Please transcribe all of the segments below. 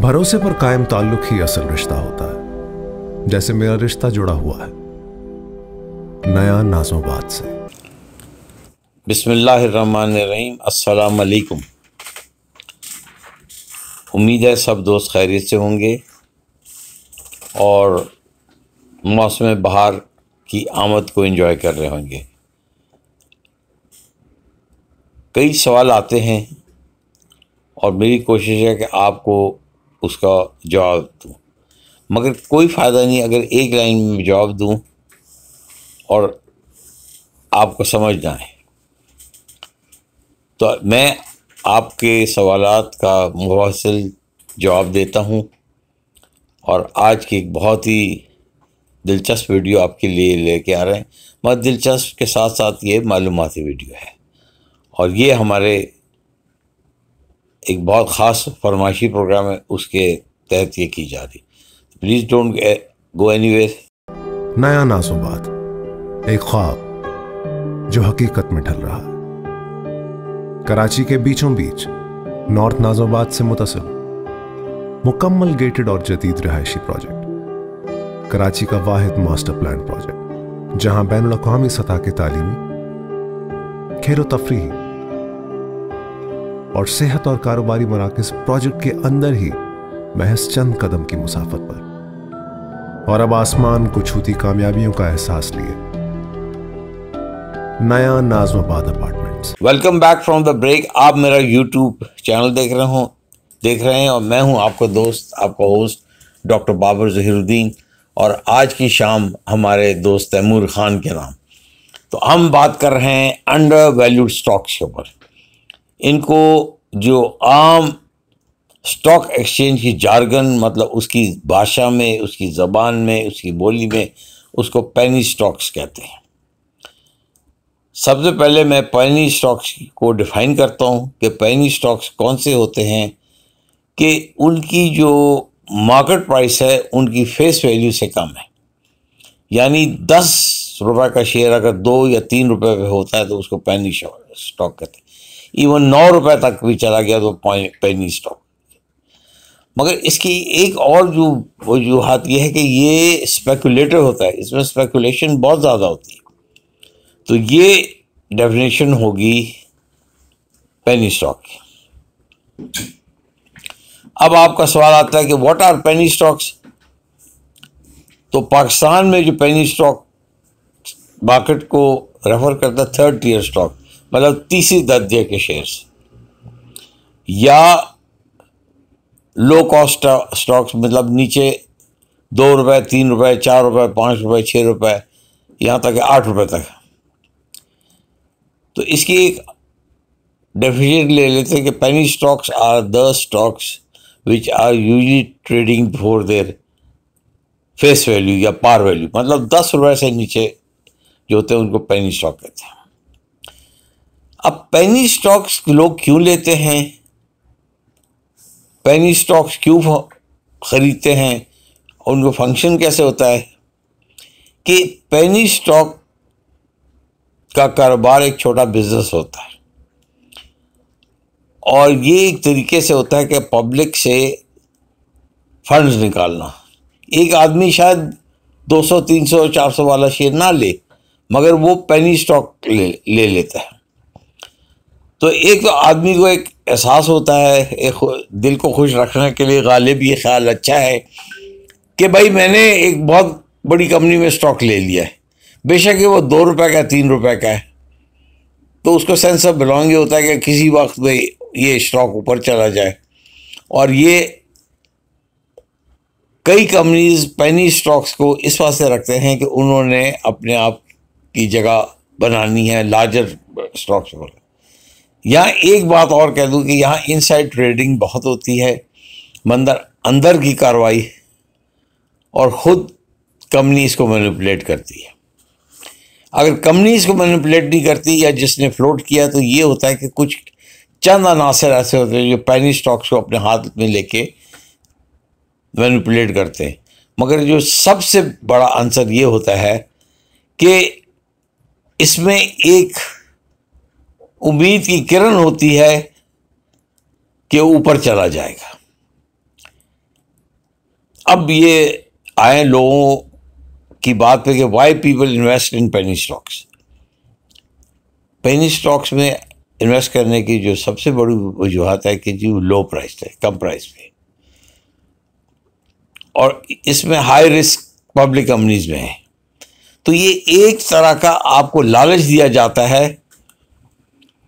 भरोसे पर कायम ताल्लुक ही असल रिश्ता होता है जैसे मेरा रिश्ता जुड़ा हुआ है नया नाजोबाद से अस्सलाम वालेकुम उम्मीद है सब दोस्त खैरियत से होंगे और मौसम बहार की आमद को एंजॉय कर रहे होंगे कई सवाल आते हैं और मेरी कोशिश है कि आपको उसका जवाब दूँ मगर कोई फ़ायदा नहीं अगर एक लाइन में जवाब दूँ और आपको समझ ना आए तो मैं आपके सवाल का मुफसल जवाब देता हूँ और आज की एक बहुत ही दिलचस्प वीडियो आपके लिए लेके आ रहे हैं मगर दिलचस्प के साथ साथ ये मालूमती वीडियो है और ये हमारे एक बहुत ख़ास फरमाइशी प्रोग्राम है उसके तहत ये की जा रही प्लीज़ डोंट गो एनी नया नासोबाद एक ख्वाब जो हकीकत में ढल रहा कराची के बीचों बीच नॉर्थ नाजोबाद से मुतासर मुकम्मल गेटेड और जदीद रिहायशी प्रोजेक्ट कराची का वाहिद मास्टर प्लान प्रोजेक्ट जहां बैन अवी सतह के तालीमी खेलो तफरी और सेहत और कारोबारी मराकज प्रोजेक्ट के अंदर ही महज चंद कदम की मुसाफत पर और अब आसमान को छूती कामयाबियों का एहसास लिए नया Nazimabad apartment welcome back from the break आप मेरा यूट्यूब चैनल देख रहे हो देख रहे हैं और मैं हूं आपका दोस्त आपका होस्ट डॉक्टर बाबर जहिरुद्दीन और आज की शाम हमारे दोस्त तैमूर खान के नाम तो हम बात कर रहे हैं अंडर वैल्यूड स्टॉक्स के ऊपर इनको जो आम स्टॉक एक्सचेंज की जारगन मतलब उसकी भाषा में उसकी ज़बान में उसकी बोली में उसको पैनी स्टॉक्स कहते हैं सबसे पहले मैं पैनी स्टॉक्स को डिफ़ाइन करता हूँ कि पैनी स्टॉक्स कौन से होते हैं कि उनकी जो मार्केट प्राइस है उनकी फेस वैल्यू से कम है यानी दस रुपए का शेयर अगर दो या तीन रुपए पे होता है तो उसको पैनी स्टॉक कहते हैं इवन नौ रुपए तक भी चला गया तो पैनी स्टॉक मगर इसकी एक और जो वजूहत यह है कि ये स्पेकुलेटर होता है इसमें स्पेकुलेशन बहुत ज़्यादा होती है तो ये डेफिनेशन होगी पेनी स्टॉक की अब आपका सवाल आता है कि व्हाट आर पेनी स्टॉक्स तो पाकिस्तान में जो पेनी स्टॉक मार्केट को रेफर करता है थर्ड टीयर स्टॉक मतलब तीसरी दर्जे के शेयर्स या लो कॉस्ट स्टॉक्स मतलब नीचे दो रुपये तीन रुपये चार रुपये पाँच रुपये छः रुपये यहाँ तक आठ रुपये तक तो इसकी एक डेफिनेशन ले लेते हैं कि penny stocks are the stocks which are usually trading for their face value या पार वैल्यू मतलब दस रुपये से नीचे जो होते हैं उनको पेनी स्टॉक कहते हैं अब पैनी स्टॉक्स लोग क्यों लेते हैं पैनी स्टॉक्स क्यों खरीदते हैं और उनको फंक्शन कैसे होता है कि पैनी स्टॉक का कारोबार एक छोटा बिजनेस होता है और ये एक तरीके से होता है कि पब्लिक से फंड्स निकालना एक आदमी शायद 200, 300, 400 वाला शेयर ना ले मगर वो पैनी स्टॉक ले, ले लेता है तो एक तो आदमी को एक एहसास होता है एक दिल को खुश रखने के लिए गालिब ये ख्याल अच्छा है कि भाई मैंने एक बहुत बड़ी कंपनी में स्टॉक ले लिया है बेशक वो दो रुपए का तीन रुपए का है तो उसको सेंस ऑफ बिलोंग ये होता है कि किसी वक्त भाई ये स्टॉक ऊपर चला जाए और ये कई कंपनीज पैनी स्टॉक्स को इस वास्ते रखते हैं कि उन्होंने अपने आप की जगह बनानी है लार्जर स्टॉक्स पर यहाँ एक बात और कह दूँ कि यहाँ इनसाइड ट्रेडिंग बहुत होती है मंदर अंदर की कार्रवाई और ख़ुद कंपनी इसको मैनिपुलेट करती है अगर कंपनी इसको मैनिपुलेट नहीं करती या जिसने फ्लोट किया तो ये होता है कि कुछ चंद अनासर ऐसे होते हैं जो पैनी स्टॉक्स को अपने हाथ में लेके मैनिपुलेट करते हैं मगर जो सबसे बड़ा आंसर ये होता है कि इसमें एक उम्मीद की किरण होती है कि ऊपर चला जाएगा अब ये आए लोगों की बात पे कि why people invest in penny stocks penny stocks में इन्वेस्ट करने की जो सबसे बड़ी वजूहत है कि जी लो प्राइस है कम प्राइस पे और इसमें हाई रिस्क पब्लिक कंपनीज में है तो ये एक तरह का आपको लालच दिया जाता है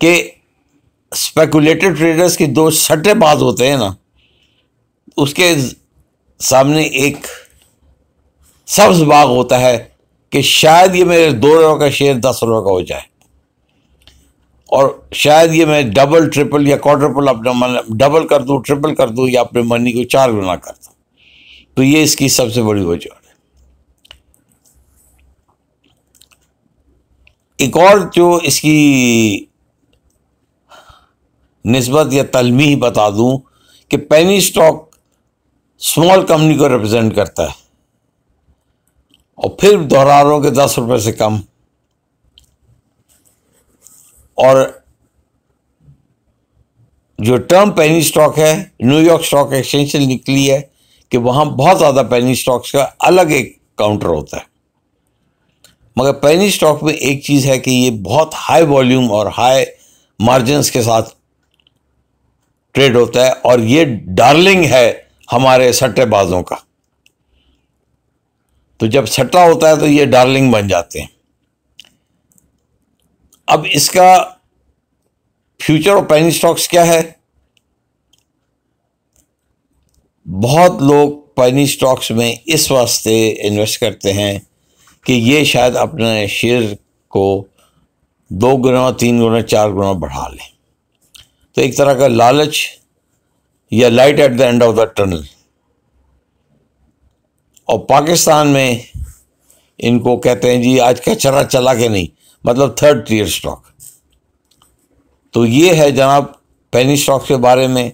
कि स्पेकुलेटिव ट्रेडर्स के दो सट्टेबाज होते हैं ना उसके सामने एक सब्ज बाग होता है कि शायद ये मेरे दो रुपये का शेयर दस रुपये का हो जाए और शायद ये मैं डबल ट्रिपल या क्वाड्रपल अपना मन डबल कर दूँ ट्रिपल कर दूँ या अपने मनी को चार गुना कर दूँ तो ये इसकी सबसे बड़ी वजह है एक और जो इसकी नस्बत या तलमी बता दूं कि पैनी स्टॉक स्मॉल कंपनी को रिप्रेजेंट करता है और फिर दोहरा रहा हूँ कि दस रुपये से कम और जो टर्म पैनी स्टॉक है न्यूयॉर्क स्टॉक एक्सचेंज से निकली है कि वहाँ बहुत ज़्यादा पैनी स्टॉक्स का अलग एक काउंटर होता है मगर पैनी स्टॉक में एक चीज़ है कि ये बहुत हाई वॉल्यूम और हाई मार्जिन के साथ ट्रेड होता है और ये डार्लिंग है हमारे सट्टेबाजों का तो जब सट्टा होता है तो ये डार्लिंग बन जाते हैं अब इसका फ्यूचर ऑफ पेनी स्टॉक्स क्या है बहुत लोग पेनी स्टॉक्स में इस वास्ते इन्वेस्ट करते हैं कि ये शायद अपने शेयर को दो गुना तीन गुना चार गुना बढ़ा लें तो एक तरह का लालच या light at the end of the tunnel और पाकिस्तान में इनको कहते हैं जी आज कचरा चला के नहीं मतलब थर्ड टीयर स्टॉक तो ये है जनाब पैनी स्टॉक के बारे में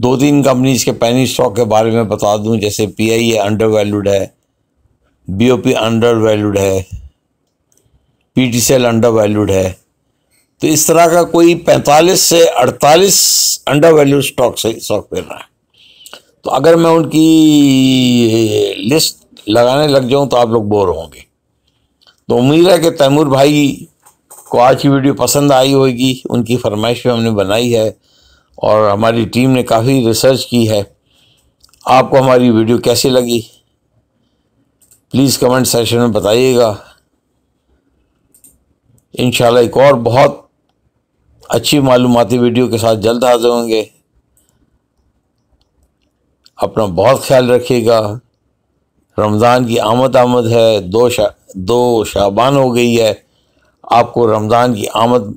दो तीन कंपनीज के पैनी स्टॉक के बारे में बता दूं जैसे P I A undervalued है B O P undervalued है P T C L undervalued है तो इस तरह का कोई 45 से 48 अंडर वैल्यू स्टॉक से स्टॉक मिल रहा है तो अगर मैं उनकी लिस्ट लगाने लग जाऊं तो आप लोग बोर होंगे तो उम्मीद है कि तैमूर भाई को आज की वीडियो पसंद आई होगी उनकी फरमाइश भी हमने बनाई है और हमारी टीम ने काफ़ी रिसर्च की है आपको हमारी वीडियो कैसी लगी प्लीज़ कमेंट सेशन में बताइएगा इन एक और बहुत अच्छी मालूमती वीडियो के साथ जल्द हाजिर होंगे अपना बहुत ख्याल रखिएगा रमज़ान की आमद आमद है दो शा दो शाबान हो गई है आपको रमज़ान की आमद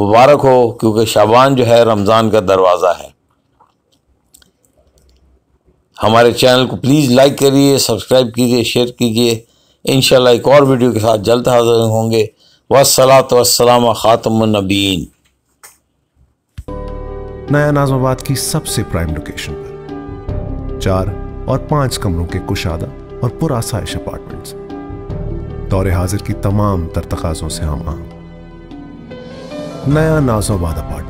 मुबारक हो क्योंकि शाबान जो है रमज़ान का दरवाज़ा है हमारे चैनल को प्लीज़ लाइक करिए सब्सक्राइब कीजिए शेयर कीजिए इन एक और वीडियो के साथ जल्द हाजिर होंगे वसलात वसलाम नबीन नया नाजमाबाद की सबसे प्राइम लोकेशन पर चार और पांच कमरों के कुशादा और पुरासाइश अपार्टमेंट्स दौरे हाजिर की तमाम तरतकाजों से हम आम नया नाजमाबाद अपार्टमेंट